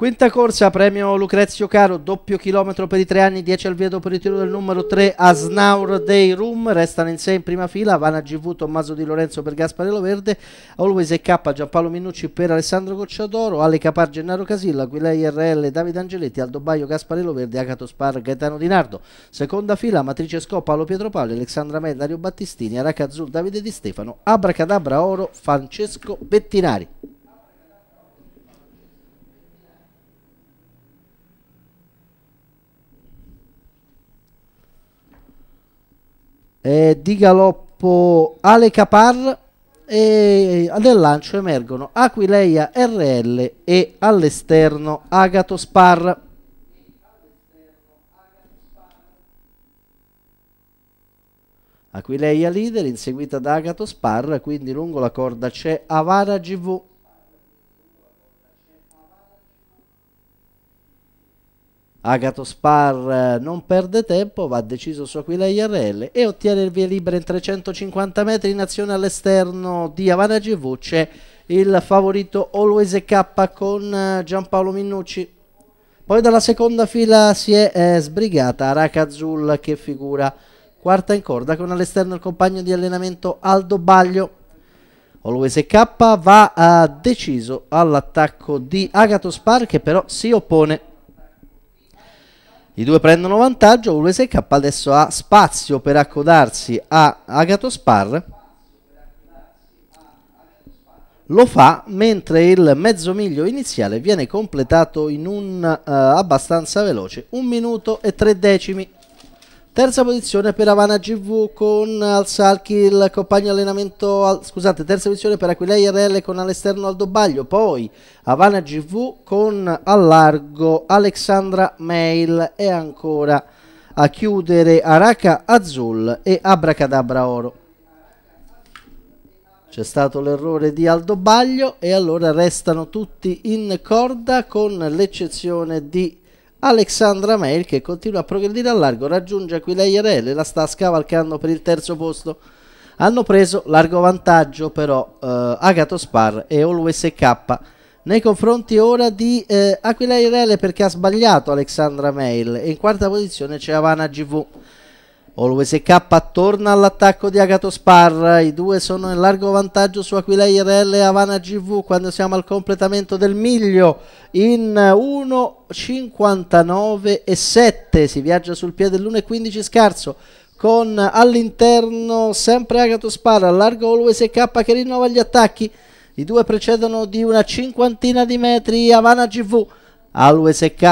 Quinta corsa, premio Lucrezio Caro, doppio chilometro per i tre anni, 10 al via dopo il ritiro del numero 3 Asnaur dei Room, restano in 6 in prima fila, Vana GV, Tommaso Di Lorenzo per Gasparello Verde, Always e K, Giampaolo Minucci per Alessandro Cocciadoro, Ale Capar, Gennaro Casilla, Guilei RL, Davide Angeletti, Aldo Baio, Gasparello Verde, Agato Spar, Gaetano Di Nardo, seconda fila, Matrice Scò, Paolo Pietro Pietropali, Alexandra Me, Dario Battistini, Araca Aracazzul, Davide Di Stefano, Abracadabra Oro, Francesco Bettinari. eh, di galoppo Ale Capar e nel lancio emergono Aquileia RL e all'esterno Agato Spar. Aquileia leader inseguita da Agato Spar, quindi lungo la corda c'è Avara GV. Agato Spar eh, non perde tempo, va deciso su Aquila IRL e ottiene il via libera in 350 metri in azione all'esterno di Havana GV. C'è il favorito Always K con eh, Giampaolo Minnucci. Poi dalla seconda fila si è eh, sbrigata Araca Azul che figura quarta in corda con all'esterno il compagno di allenamento Aldo Baglio. Always K va eh, deciso all'attacco di Agato Spar che però si oppone. I due prendono vantaggio, Ulrese adesso ha spazio per accodarsi a Agato Spar. Lo fa mentre il mezzo miglio iniziale viene completato in un uh, abbastanza veloce, un minuto e tre decimi. Terza posizione per Havana GV con al il compagno allenamento, al, scusate, terza posizione per Aquilei RL con all'esterno Aldo Baglio, poi Havana GV con Allargo, Alexandra Mail e ancora a chiudere Araka Azul e Abracadabra Oro. C'è stato l'errore di Aldo Baglio e allora restano tutti in corda con l'eccezione di Alexandra Mail che continua a progredire a largo raggiunge Aquila IRL e la sta scavalcando per il terzo posto. Hanno preso largo vantaggio però eh, Agato Spar e Always K nei confronti ora di eh, Aquila IRL perché ha sbagliato Alexandra Mail e in quarta posizione c'è Havana GV. Always e K torna all'attacco di Agatospar, i due sono in largo vantaggio su Aquila IRL e Havana GV quando siamo al completamento del miglio in 1.59 e 7, si viaggia sul piede dell'1.15 scarso con all'interno sempre Agatospar, a largo Always K che rinnova gli attacchi, i due precedono di una cinquantina di metri Havana GV Alves e K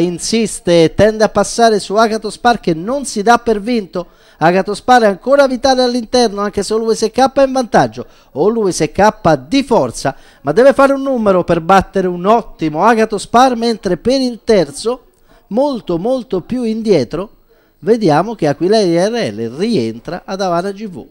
insiste, tende a passare su Agatos Par che non si dà per vinto. Agatos Par è ancora vitale all'interno anche se Alves e K è in vantaggio. Alves e K di forza, ma deve fare un numero per battere un ottimo Agatos Par mentre per il terzo, molto molto più indietro, vediamo che Aquilei RL rientra ad Havana GV.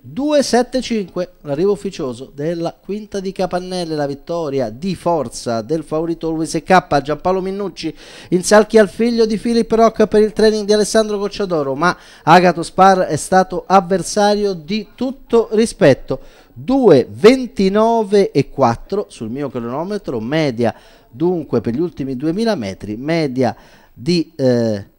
275 l'arrivo ufficioso della quinta di Capannelle la vittoria di forza del favorito Luis K Giampaolo Minnucci insalchi al figlio di Philip Rock per il training di Alessandro Cocciadoro ma Agato Spar è stato avversario di tutto rispetto 2,29 e 4 sul mio cronometro media dunque per gli ultimi 2000 metri media di eh,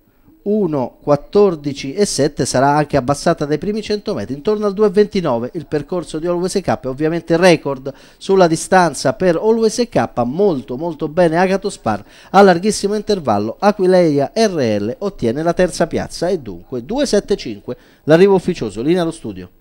1, 14 e 7 sarà anche abbassata dai primi 100 metri intorno al 2.29 il percorso di Always K è ovviamente record sulla distanza per Always K molto molto bene Agato Spar a larghissimo intervallo Aquileia RL ottiene la terza piazza e dunque 2.75 l'arrivo ufficioso linea allo studio